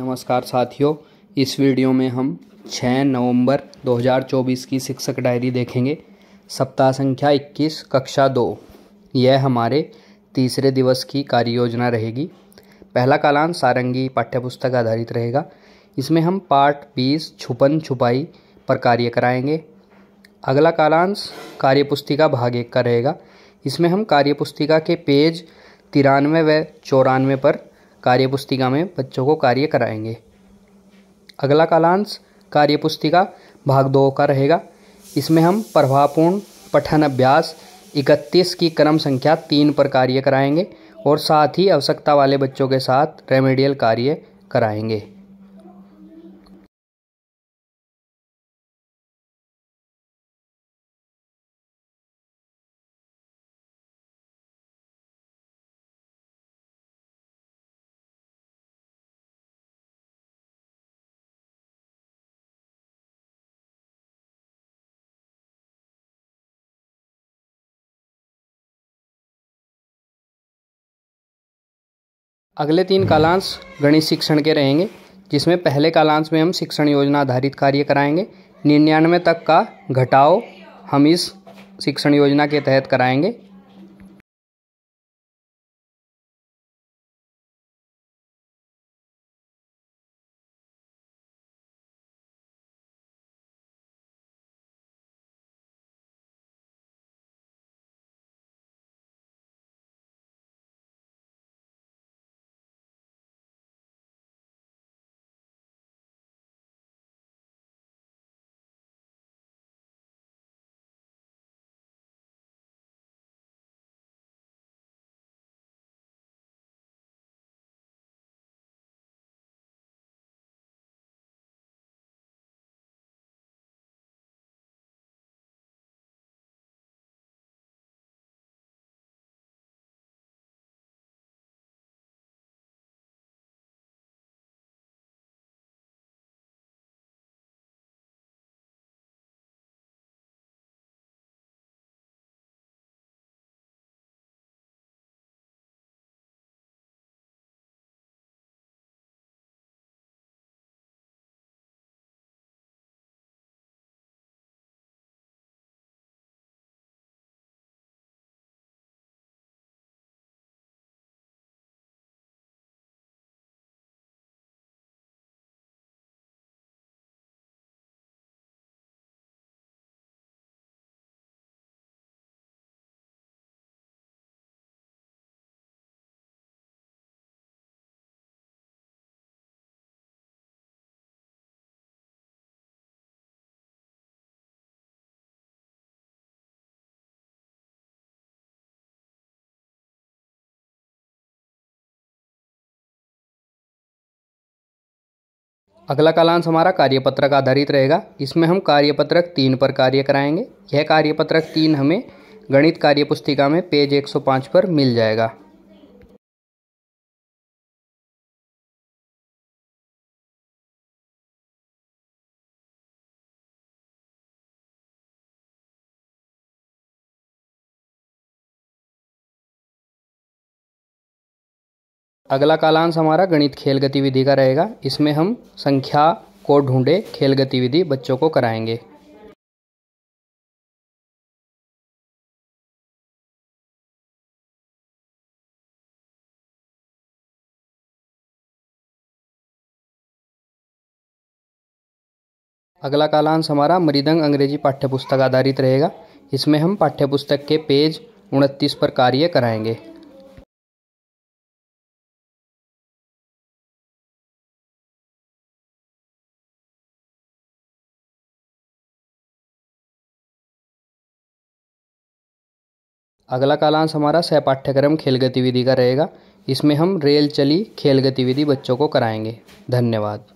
नमस्कार साथियों इस वीडियो में हम 6 नवंबर 2024 की शिक्षक डायरी देखेंगे सप्ताह संख्या 21 कक्षा 2 यह हमारे तीसरे दिवस की कार्य योजना रहेगी पहला कालांश सारंगी पाठ्यपुस्तक आधारित रहेगा इसमें हम पार्ट 20 छुपन छुपाई पर कार्य कराएंगे अगला कालांश कार्यपुस्तिका भाग एक का रहेगा इसमें हम कार्यपुस्तिका के पेज तिरानवे व चौरानवे पर कार्यपुस्तिका में बच्चों को कार्य कराएंगे अगला कालांश कार्यपुस्तिका भाग दो का रहेगा इसमें हम प्रभावपूर्ण पठन अभ्यास इकतीस की क्रम संख्या तीन पर कार्य कराएंगे और साथ ही आवश्यकता वाले बच्चों के साथ रेमेडियल कार्य कराएंगे अगले तीन हम्म। कालांश गणित शिक्षण के रहेंगे जिसमें पहले कालांश में हम शिक्षण योजना आधारित कार्य कराएंगे निन्यानवे तक का घटाव हम इस शिक्षण योजना के तहत कराएंगे अगला कालांश हमारा कार्यपत्रक आधारित रहेगा इसमें हम कार्यपत्रक तीन पर कार्य कराएंगे यह कार्यपत्रक तीन हमें गणित कार्य पुस्तिका में पेज 105 पर मिल जाएगा अगला कालांश हमारा गणित खेल गतिविधि का रहेगा इसमें हम संख्या को ढूंढे खेल गतिविधि बच्चों को कराएंगे अगला कालांश हमारा मृदंग अंग्रेजी पाठ्यपुस्तक आधारित रहेगा इसमें हम पाठ्यपुस्तक के पेज उनतीस पर कार्य कराएंगे अगला कालांश हमारा सह पाठ्यक्रम खेल गतिविधि का रहेगा इसमें हम रेल चली खेल गतिविधि बच्चों को कराएंगे धन्यवाद